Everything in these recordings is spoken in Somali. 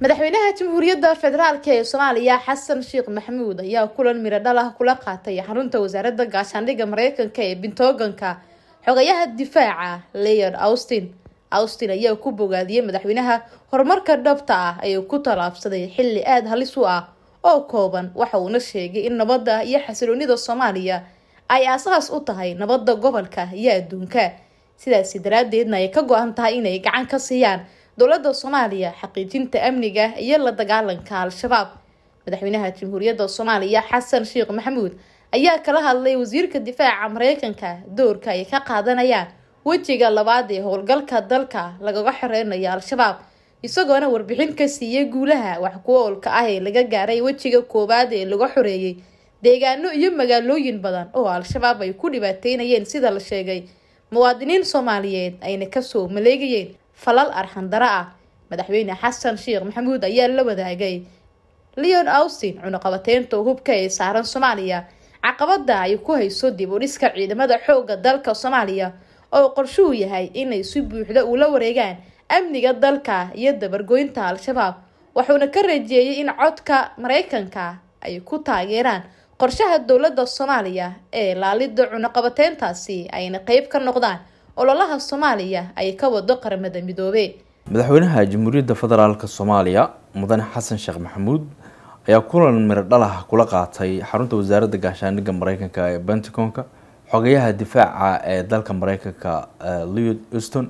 madaxweynaha jamhuuriyadda federaalk ee soomaaliya xasan sheekh maxamuud ayaa kulan miro dhal kula qaatay xarunta wasaaradda gaashaandhigga mareykanka ee bintooganka xogayaha difaaca leon austin austin ayaa ku bogaadiyey madaxweynaha horumarka dhabta ah ayuu ku tallaabsaday xilli aada halis u ah oo kooban waxa uuna sheegay in nabadda iyo xasiloonida soomaaliya ay aasaas u tahay nabadda gobolka iyo adduunka sidaasi daraadeedna ay ka go-an tahay inay gacan ka siiyaan dowladda soomaaliya xaqiijinta amniga iyo la dagaalanka al-shabaab madaxweynaha jamhuuriyadda soomaaliya xasan sheekh maxamuud ayaa kala hadlay wasiirka difaaca mareykanka doorka ay ka qaadanayaan wejiga labaad ee howlgalka dalka lagaga xoreynayo al-shabaab isagoona warbixin ka siiyey guulaha wax ku oolka ah ee laga gaaray wejiga koowaad ee laga xoreeyey deegaano iyo magaalooyin badan oo al-shabaab ay ku dhibaateynayeen sida la sheegay muwaadiniin soomaaliyeed ayna kasoo maleegayeen falal arxandaro ah madaxweyne xasan sheekh maxamuud ayaa la wadaagay leon austin cunuqabateynta hubka ee saaran soomaaliya caqabada ay ku hayso dib udhiska ciidamada xooga dalka soomaaliya oo qorshuu yahay inay si buuxda ula wareegaan amniga dalka iyo dabargoynta al-shabaab wuxuuna ka rajeeyay in codka maraykanka ay ku taageeraan qorshaha dowladda soomaaliya ee laalida cunuqabateyntaasi ayna qeyb ka noqdaan ololaha soomaaliya ay ka wado qaramada midoobe madaxweynaha jamhuuriyadda federaalk soomaaliya mudane xasan sheekh maxamuud ayaa kulan miradhalah kula qaatay xarunta wasaaradda gaashaaniga mareykanka ee pentagonka xogayaha difaaca ee dalka mareykanka eh, leod uston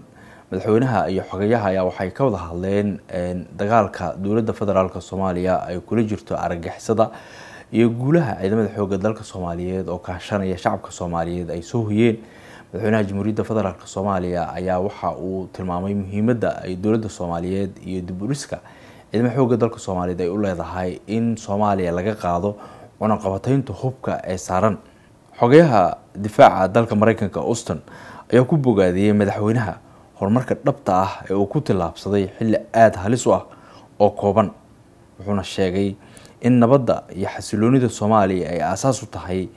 madaxweynaha iyo xogayaha ayaa waxay ka wada hadleen dagaalka dowladda federaalk soomaaliya ay kula jirto argagixisada iyo guulaha ciidamada xooga dalka soomaaliyeed oo kaashanaya shacabka soomaaliyeed ay soo hoyeen madaxweynaha jamhuuriyadda federaalk soomaaliya ayaa waxa uu tilmaamay muhiimadda ay dowladda soomaaliyeed iyo diburiska ciidamo xooga dalka soomaaliyeed ay u leedahay in soomaaliya laga qaado cunaqabateynta hubka ee saaran xogayaha difaaca dalka mareykanka auston ayaa ku bogaadiyey madaxweynaha horumarka dhabta ah ee uu ku tillaabsaday xilli aada halis u ah oo kooban wuxuuna sheegay in nabadda iyo xasiloonida soomaaliya ay aasaas u tahay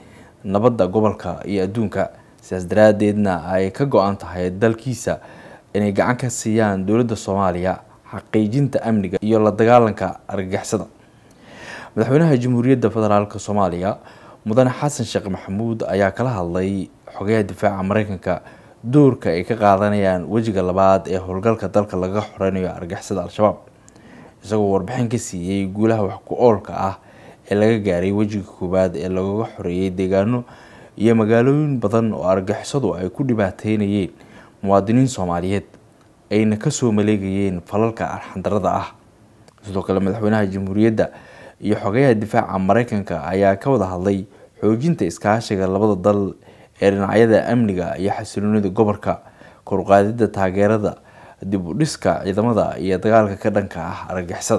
nabadda gobolka iyo adduunka sidaas daraaddeedna ay ka go-an tahay dalkiisa inay gacan ka siiyaan dowladda soomaaliya xaqiijinta amniga iyo la dagaalanka argagixisada madaxweynaha jamhuuriyadda federaalk soomaaliya mudane xasan sheekh maxamuud ayaa kala hadlay xogeyaha difaaca mareykanka doorka ay ka qaadanayaan wejiga labaad ee howlgalka dalka laga xoreynayo argagixisada al-shabaab isagoo warbixin ka siiyey guulaha wax ku oolka ah ee laga gaaray wejiga koowaad ee looga xoreeyey deegaano iyo magaalooyin badan oo argagixisadu ay ku dhibaateynayeen muwaadiniin soomaaliyeed ayna kasoo maleegayeen falalka arxandarada ah sidoo kale madaxweynaha jamhuuriyadda iyo xogayaha difaaca mareykanka ayaa ka wada hadlay xoojinta iskaashiga labada dal ee dhinacyada amniga iyo xasiloonida gobolka koruqaadida taageerada dib u dhiska ciidamada iyo dagaalka ka dhanka ah argagixisada